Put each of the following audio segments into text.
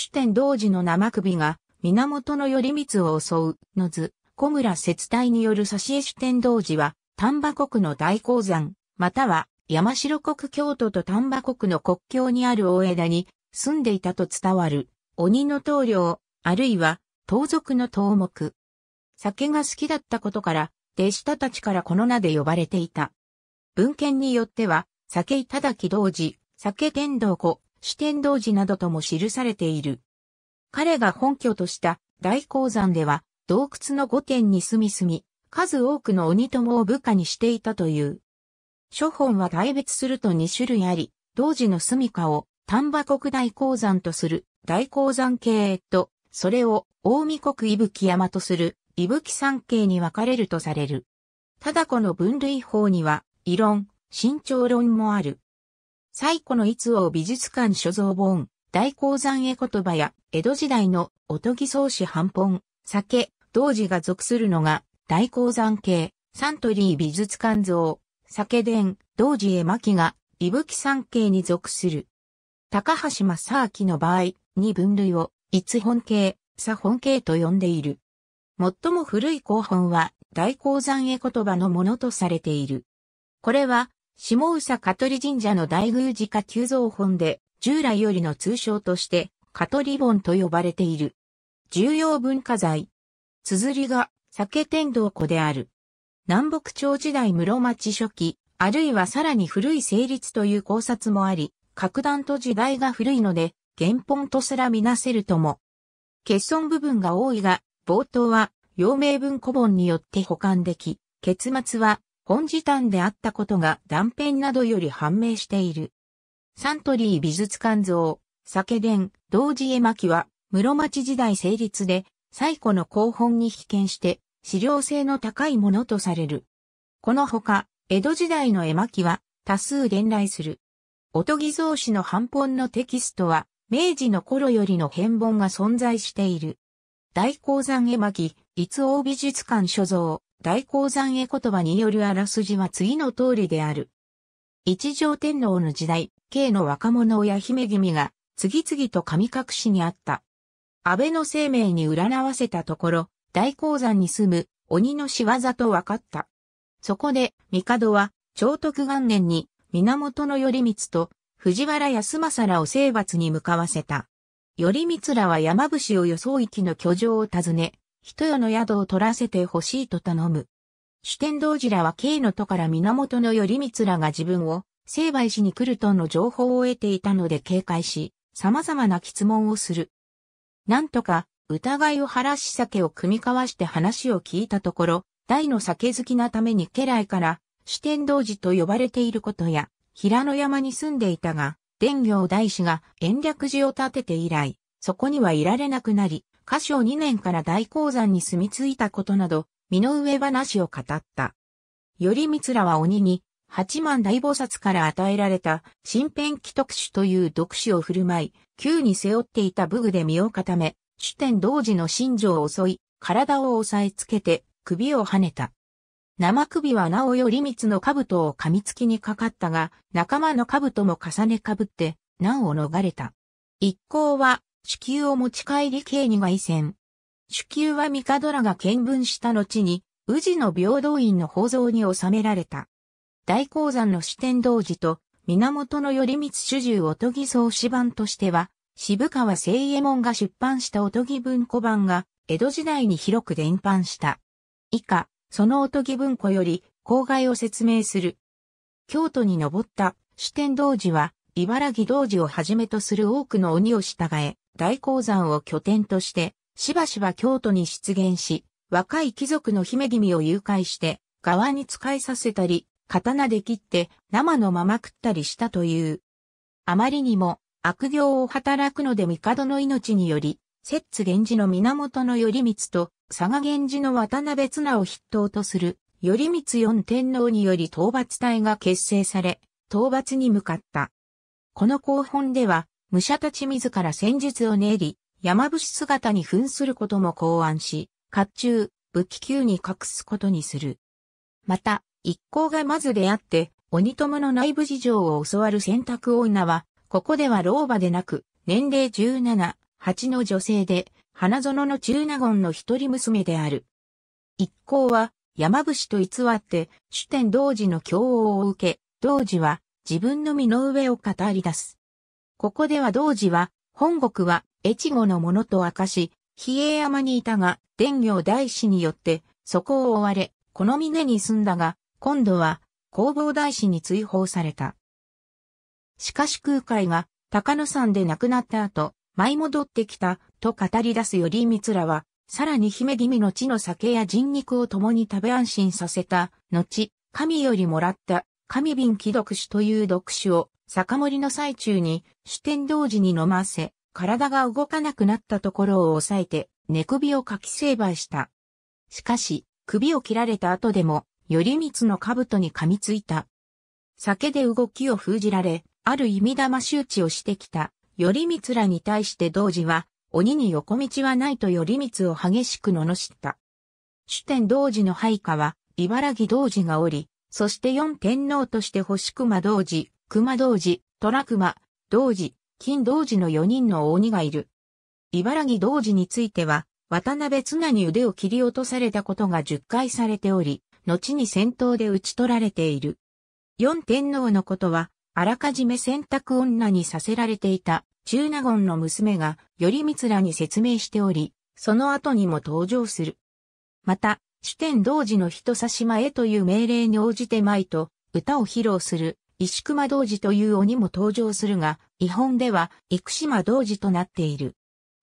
主典同時の生首が、源頼光を襲う、の図、小村節隊による差し絵主典同時は、丹波国の大鉱山、または、山城国京都と丹波国の国境にある大枝に、住んでいたと伝わる、鬼の棟梁、あるいは、盗賊の頭目。酒が好きだったことから、弟子たちからこの名で呼ばれていた。文献によっては、酒いただき同時、酒天道子、四天童寺などとも記されている。彼が本拠とした大鉱山では洞窟の御殿に住み住み、数多くの鬼友を部下にしていたという。諸本は大別すると2種類あり、同時の住処を丹波国大鉱山とする大鉱山系と、それを大見国伊吹山とする伊吹山系に分かれるとされる。ただこの分類法には、異論、慎重論もある。最古の逸王美術館所蔵本、大鉱山絵言葉や、江戸時代のおとぎ草子半本、酒、同時が属するのが、大鉱山系、サントリー美術館像、酒伝、同時絵巻が、伊吹山系に属する。高橋正明の場合、に分類を、一本系、左本系と呼んでいる。最も古い後本は、大鉱山絵言葉のものとされている。これは、下宇佐香取神社の大宮寺下旧造本で、従来よりの通称として、香取本と呼ばれている。重要文化財。綴りが、酒天道湖である。南北朝時代室町初期、あるいはさらに古い成立という考察もあり、格段と時代が古いので、原本とすらみなせるとも。欠損部分が多いが、冒頭は、陽明文庫本によって保管でき、結末は、本時短であったことが断片などより判明している。サントリー美術館像、酒伝、同時絵巻は、室町時代成立で、最古の広本に被験して、資料性の高いものとされる。このほか、江戸時代の絵巻は、多数伝来する。おとぎ造紙の版本のテキストは、明治の頃よりの変本が存在している。大鉱山絵巻、立王美術館所蔵、大鉱山絵言葉によるあらすじは次の通りである。一条天皇の時代、慶の若者親姫君が次々と神隠しにあった。安倍の生命に占わせたところ、大鉱山に住む鬼の仕業と分かった。そこで、帝は、長徳元年に、源頼光と藤原康政らを征伐に向かわせた。頼光らは山伏を装い機の居城を訪ね、人よの宿を取らせてほしいと頼む。主天道寺らは慶の都から源頼光らが自分を成敗しに来るとの情報を得ていたので警戒し、様々な質問をする。なんとか、疑いを晴らし酒を組み交わして話を聞いたところ、大の酒好きなために家来から、主天道寺と呼ばれていることや、平野山に住んでいたが、伝行大師が延暦寺を建てて以来、そこにはいられなくなり、歌唱2年から大鉱山に住み着いたことなど、身の上話を語った。頼光らは鬼に、八幡大菩薩から与えられた、新編既特種という読書を振る舞い、旧に背負っていた武具で身を固め、主典同時の心情を襲い、体を押さえつけて、首を跳ねた。生首はなお頼光の兜を噛みつきにかかったが、仲間の兜も重ねかぶって、難を逃れた。一行は、主球を持ち帰りには外戦。主球はドラが見分した後に、宇治の平等院の宝蔵に収められた。大鉱山の四天童寺と、源頼光主従おとぎ草始版としては、渋川清衛門が出版したおとぎ文庫版が、江戸時代に広く伝播した。以下、そのおとぎ文庫より、公害を説明する。京都に登った四天童寺は、茨城童寺をはじめとする多くの鬼を従え、大鉱山を拠点として、しばしば京都に出現し、若い貴族の姫君を誘拐して、側に使いさせたり、刀で切って生のまま食ったりしたという。あまりにも悪行を働くので帝の命により、摂津源氏の源頼光と佐賀源氏の渡辺綱を筆頭とする頼光四天皇により討伐隊が結成され、討伐に向かった。この後本では、武者たち自ら戦術を練り、山伏姿に扮することも考案し、甲冑、武器級に隠すことにする。また、一行がまず出会って、鬼友の内部事情を教わる選択女は、ここでは老婆でなく、年齢17、8の女性で、花園の中納言の一人娘である。一行は、山伏と偽って、主典同時の教王を受け、同時は、自分の身の上を語り出す。ここでは同時は、本国は越後のものと明かし、比叡山にいたが、伝行大師によって、そこを追われ、この峰に住んだが、今度は、弘法大師に追放された。しかし空海が、高野山で亡くなった後、舞い戻ってきた、と語り出す頼光らは、さらに姫君の地の酒や人肉を共に食べ安心させた、後、神よりもらった、神瓶既読種という読書を酒盛りの最中に、主天童子に飲ませ、体が動かなくなったところを抑えて、寝首をかき成敗した。しかし、首を切られた後でも、頼光の兜に噛みついた。酒で動きを封じられ、ある意味玉周知をしてきた、頼光らに対して童子は、鬼に横道はないと頼光を激しく罵った。主天童子の配下は、茨城童子がおり、そして四天皇として星熊童子、熊同寺、虎熊、同寺、金同寺の4人の鬼がいる。茨城同寺については、渡辺綱に腕を切り落とされたことが10回されており、後に戦闘で討ち取られている。四天皇のことは、あらかじめ選択女にさせられていた中納言の娘が頼光らに説明しており、その後にも登場する。また、主天同時の人差し前という命令に応じて舞と歌を披露する石熊童子という鬼も登場するが、日本では、生島童子となっている。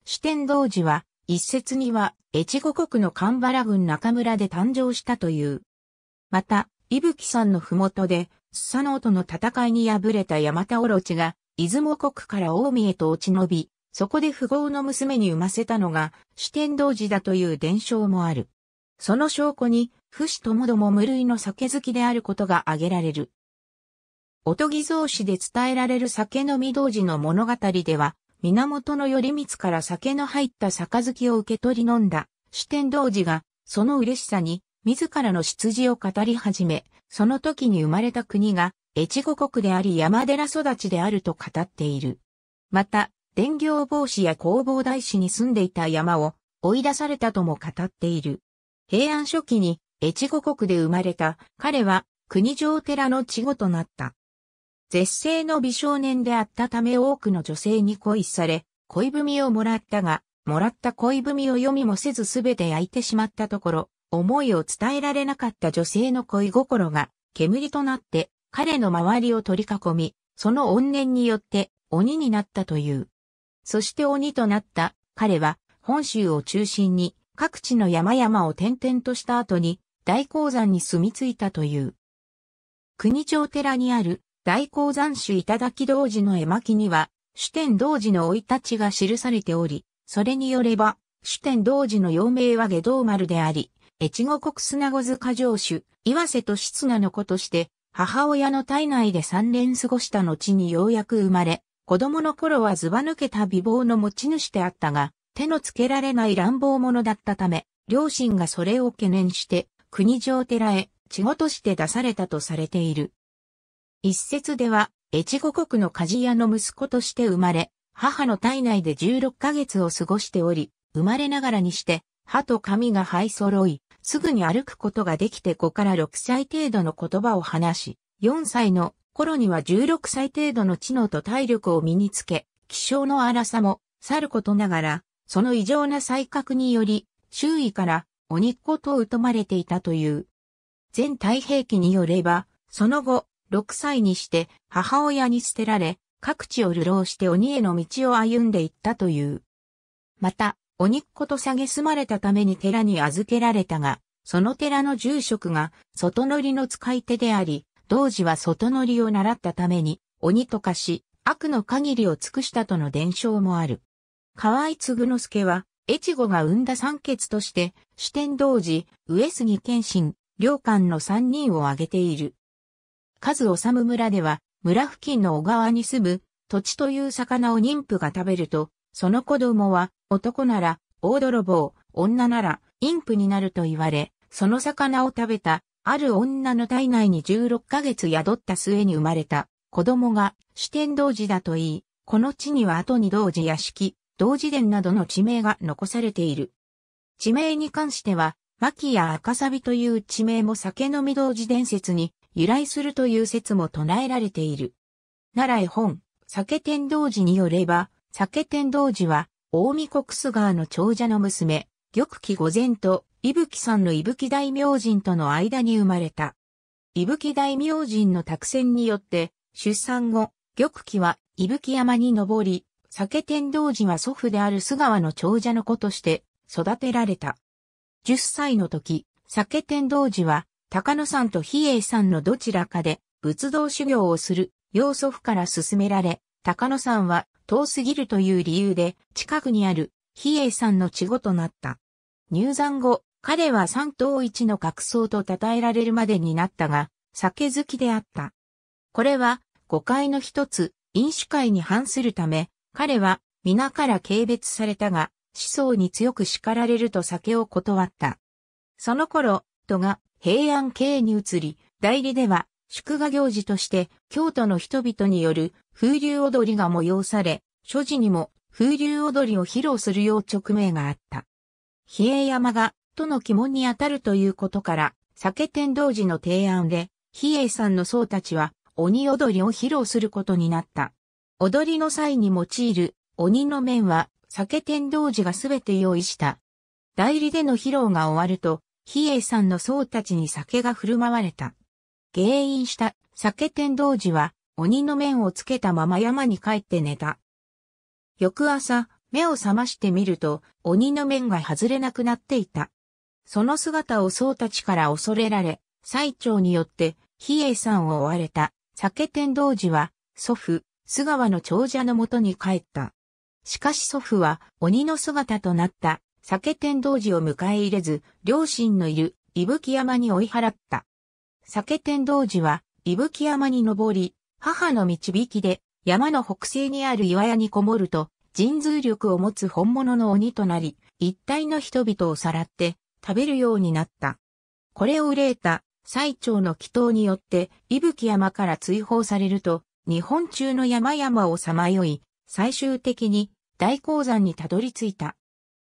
四天童子は、一説には、越後国の神原郡中村で誕生したという。また、伊吹山の麓で、スサノオとの戦いに敗れた山田オロチが、出雲国から大見へと落ち延び、そこで富豪の娘に産ませたのが、四天童子だという伝承もある。その証拠に、不死ともども無類の酒好きであることが挙げられる。おとぎ造しで伝えられる酒飲み童子の物語では、源頼光から酒の入ったきを受け取り飲んだ、主天童子が、その嬉しさに、自らの出自を語り始め、その時に生まれた国が、越後国であり山寺育ちであると語っている。また、伝行防止や工房大師に住んでいた山を追い出されたとも語っている。平安初期に越後国で生まれた彼は国上寺の稚語となった。絶世の美少年であったため多くの女性に恋され、恋文をもらったが、もらった恋文を読みもせずすべて焼いてしまったところ、思いを伝えられなかった女性の恋心が煙となって彼の周りを取り囲み、その怨念によって鬼になったという。そして鬼となった彼は本州を中心に各地の山々を転々とした後に大鉱山に住み着いたという。国町寺にある大鉱山主頂同時の絵巻には、主典同時の老い立ちが記されており、それによれば、主典同時の幼名は下道丸であり、越後国砂子塚城主、岩瀬と室賀の子として、母親の体内で三年過ごした後にようやく生まれ、子供の頃はずば抜けた美貌の持ち主であったが、手のつけられない乱暴者だったため、両親がそれを懸念して、国上寺へ、地語として出されたとされている。一説では、越後国の鍛冶屋の息子として生まれ、母の体内で16ヶ月を過ごしており、生まれながらにして、歯と髪が生え揃い、すぐに歩くことができて5から6歳程度の言葉を話し、4歳の頃には16歳程度の知能と体力を身につけ、気性の荒さもさることながら、その異常な才覚により、周囲から鬼っ子と疎まれていたという。全体兵器によれば、その後、6歳にして母親に捨てられ、各地を流浪して鬼への道を歩んでいったという。また、鬼っ子と蔑まれたために寺に預けられたが、その寺の住職が外乗りの使い手であり、同時は外乗りを習ったために鬼と化し、悪の限りを尽くしたとの伝承もある。河合嗣之助は、越後が生んだ三傑として、主天同時、上杉謙信、良官の三人を挙げている。数治村では、村付近の小川に住む、土地という魚を妊婦が食べると、その子供は、男なら、大泥棒、女なら、妊婦になると言われ、その魚を食べた、ある女の体内に16ヶ月宿った末に生まれた、子供が、四天同寺だと言い、この地には後に同子屋敷、同子殿などの地名が残されている。地名に関しては、牧や赤サビという地名も酒飲み同子伝説に由来するという説も唱えられている。奈良絵本、酒天童寺によれば、酒天童寺は、大見国須川の長者の娘、玉木御前と、伊吹さんの伊吹大明神との間に生まれた。伊吹大明神の託戦によって、出産後、玉木は伊吹山に登り、酒天童寺は祖父である須川の長者の子として育てられた。10歳の時、酒天童寺は高野さんと比叡んのどちらかで仏道修行をする要素府から勧められ、高野さんは遠すぎるという理由で近くにある比叡んの地語となった。入山後、彼は三等一の格僧と称えられるまでになったが、酒好きであった。これは誤解の一つ、飲酒会に反するため、彼は皆から軽蔑されたが、思想に強く叱られると酒を断った。その頃、人が平安京に移り、代理では祝賀行事として京都の人々による風流踊りが催され、所持にも風流踊りを披露するよう直命があった。比叡山が、との鬼門にあたるということから、酒天童寺の提案で、比叡山の僧たちは鬼踊りを披露することになった。踊りの際に用いる鬼の面は酒天童寺が全て用意した。代理での披露が終わると、比叡んの僧たちに酒が振る舞われた。原因した酒天童寺は鬼の面をつけたまま山に帰って寝た。翌朝、目を覚ましてみると鬼の面が外れなくなっていた。その姿を僧たちから恐れられ、最長によって比叡んを追われた酒天童寺は祖父、菅川の長者のもとに帰った。しかし祖父は鬼の姿となった酒天童寺を迎え入れず、両親のいる伊吹山に追い払った。酒天童寺は、伊吹山に登り、母の導きで、山の北西にある岩屋にこもると、神通力を持つ本物の鬼となり、一体の人々をさらって、食べるようになった。これを憂えた、最長の祈祷によって、伊吹山から追放されると、日本中の山々をさまよい、最終的に大鉱山にたどり着いた。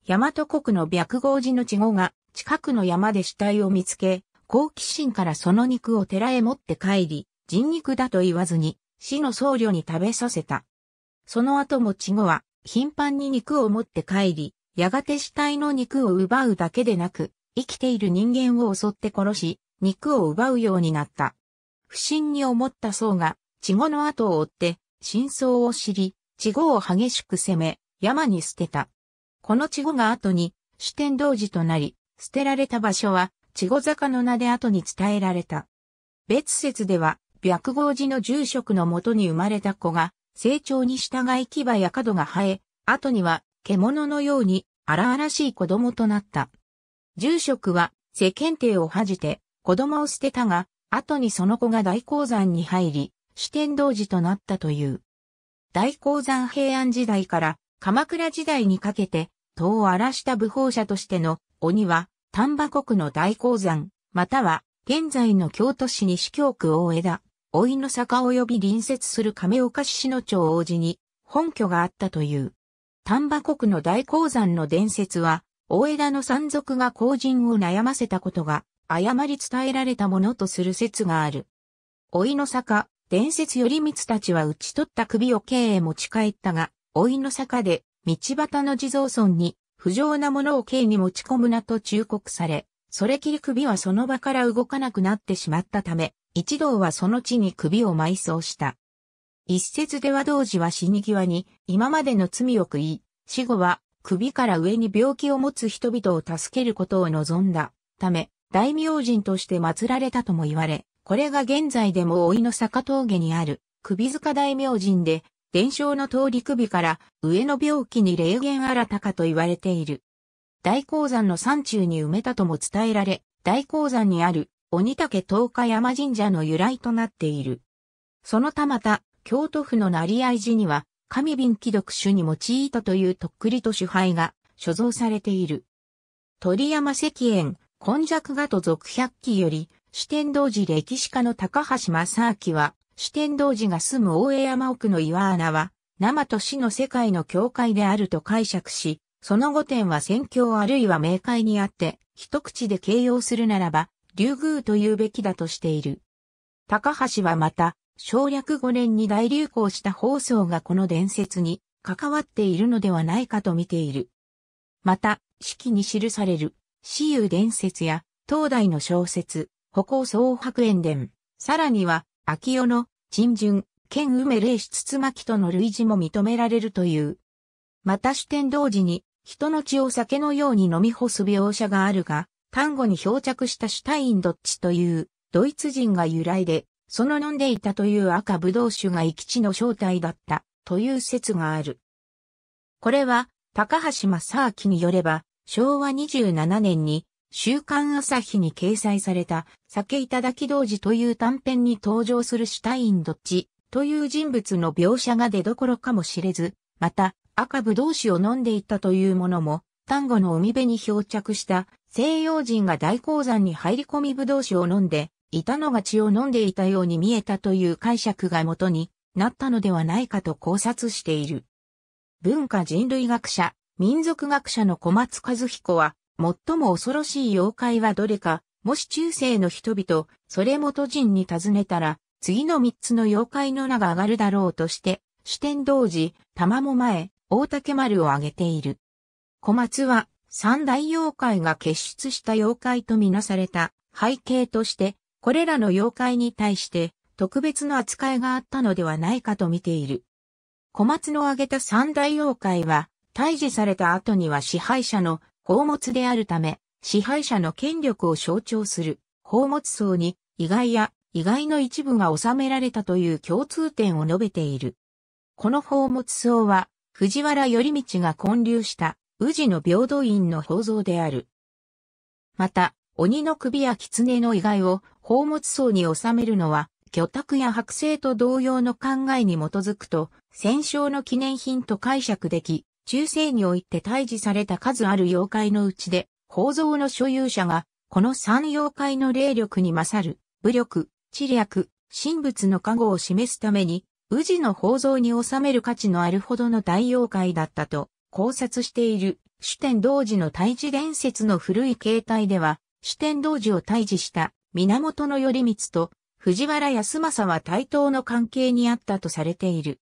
大和国の白豪寺の稚語が近くの山で死体を見つけ、好奇心からその肉を寺へ持って帰り、人肉だと言わずに死の僧侶に食べさせた。その後も稚語は頻繁に肉を持って帰り、やがて死体の肉を奪うだけでなく、生きている人間を襲って殺し、肉を奪うようになった。不審に思った僧が、稚語の後を追って、真相を知り、稚語を激しく攻め、山に捨てた。この稚語が後に主天童寺となり、捨てられた場所は稚語坂の名で後に伝えられた。別説では、白号寺の住職のもとに生まれた子が、成長に従い牙や角が生え、後には獣のように荒々しい子供となった。住職は世間体を恥じて子供を捨てたが、後にその子が大鉱山に入り、主天童寺となったという。大鉱山平安時代から鎌倉時代にかけて党を荒らした武法者としての鬼は丹波国の大鉱山、または現在の京都市西京区大枝、老いの坂及び隣接する亀岡市市の町王子に本拠があったという。丹波国の大鉱山の伝説は、大枝の山賊が後人を悩ませたことが誤り伝えられたものとする説がある。老いの坂、伝説より光たちは打ち取った首を刑へ持ち帰ったが、老いの坂で道端の地蔵尊に、不浄なものを刑に持ち込むなと忠告され、それきり首はその場から動かなくなってしまったため、一同はその地に首を埋葬した。一説では同時は死に際に、今までの罪を食い、死後は首から上に病気を持つ人々を助けることを望んだため、大名人として祀られたとも言われ、これが現在でも老いの坂峠にある首塚大名人で伝承の通り首から上の病気に霊源新たかと言われている。大鉱山の山中に埋めたとも伝えられ、大鉱山にある鬼岳東海山神社の由来となっている。そのたまた、京都府の成合寺には、神瓶既読書に用いたというとっくりと主牌が所蔵されている。鳥山石園、根弱画と続百鬼より、四天道寺歴史家の高橋正明は、四天童寺が住む大江山奥の岩穴は、生と死の世界の境界であると解釈し、その後天は宣教あるいは明快にあって、一口で形容するならば、竜宮というべきだとしている。高橋はまた、省略5年に大流行した放送がこの伝説に関わっているのではないかと見ている。また、式に記される、私有伝説や、東大の小説、歩行総白園伝、さらには、秋代の、陳順、兼梅霊室巻との類似も認められるという。また主典同時に、人の血を酒のように飲み干す描写があるが、単語に漂着したシュタインドッチという、ドイツ人が由来で、その飲んでいたという赤葡萄酒が生き地の正体だった、という説がある。これは、高橋正明によれば、昭和27年に週刊朝日に掲載された、酒いただき同時という短編に登場するシュタインドッチという人物の描写が出どころかもしれず、また、赤ぶう士を飲んでいたというものも、単語の海辺に漂着した西洋人が大鉱山に入り込みぶどう酒を飲んで、いたのが血を飲んでいたように見えたという解釈が元になったのではないかと考察している。文化人類学者、民族学者の小松和彦は、最も恐ろしい妖怪はどれか、もし中世の人々、それも都人に尋ねたら、次の三つの妖怪の名が上がるだろうとして、主点同時、玉も前、大竹丸を挙げている。小松は、三大妖怪が結出した妖怪とみなされた背景として、これらの妖怪に対して特別の扱いがあったのではないかと見ている。小松の挙げた三大妖怪は、退治された後には支配者の宝物であるため、支配者の権力を象徴する宝物層に意外や意外の一部が収められたという共通点を述べている。この宝物層は藤原頼道が建立した宇治の平等院の宝蔵である。また、鬼の首や狐の意外を宝物層に収めるのは、魚拓や剥製と同様の考えに基づくと、戦勝の記念品と解釈でき、中世において退治された数ある妖怪のうちで、宝蔵の所有者が、この三妖怪の霊力に勝る、武力、知略、神仏の加護を示すために、宇治の宝蔵に収める価値のあるほどの大妖怪だったと考察している主天童子の退治伝説の古い形態では、主天童子を退治した源頼光と藤原康政は対等の関係にあったとされている。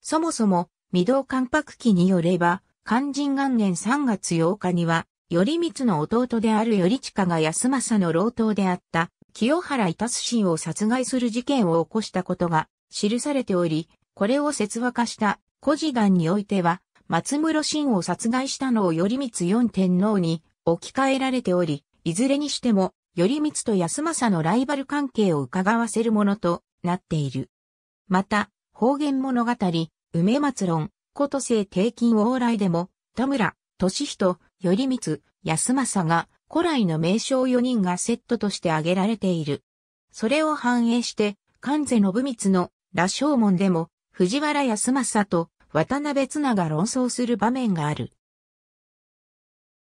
そもそも未動関白記によれば、肝心元年3月8日には、頼光の弟である頼近が安政の老頭であった、清原板信を殺害する事件を起こしたことが記されており、これを説話化した古事談においては、松室信を殺害したのを頼光四天皇に置き換えられており、いずれにしても、頼光と安政のライバル関係を伺わせるものとなっている。また、方言物語、梅松論、琴と生定近往来でも、田村、俊人、頼光、安政が、古来の名称4人がセットとして挙げられている。それを反映して、関瀬信光の、羅生門でも、藤原康政と渡辺綱が論争する場面がある。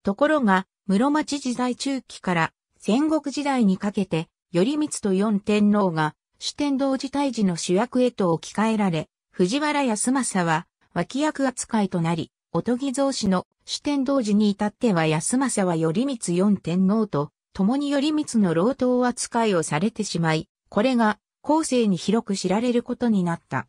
ところが、室町時代中期から戦国時代にかけて、頼光と四天皇が、主天道寺大時の主役へと置き換えられ、藤原康政は脇役扱いとなり、おとぎ造氏の主天同時に至っては康政は頼光四天皇と共に頼光の老頭扱いをされてしまい、これが後世に広く知られることになった。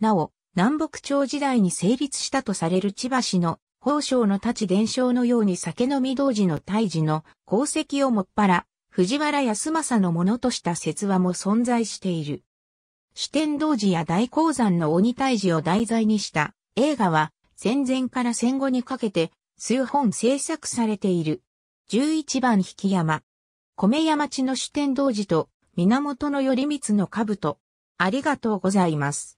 なお、南北朝時代に成立したとされる千葉市の宝生の立ち伝承のように酒飲み同時の胎児の功績をもっぱら、藤原康政のものとした説話も存在している。四天道寺や大鉱山の鬼退治を題材にした映画は戦前から戦後にかけて数本制作されている。11番引山。米山地の四天道寺と源頼光の兜。ありがとうございます。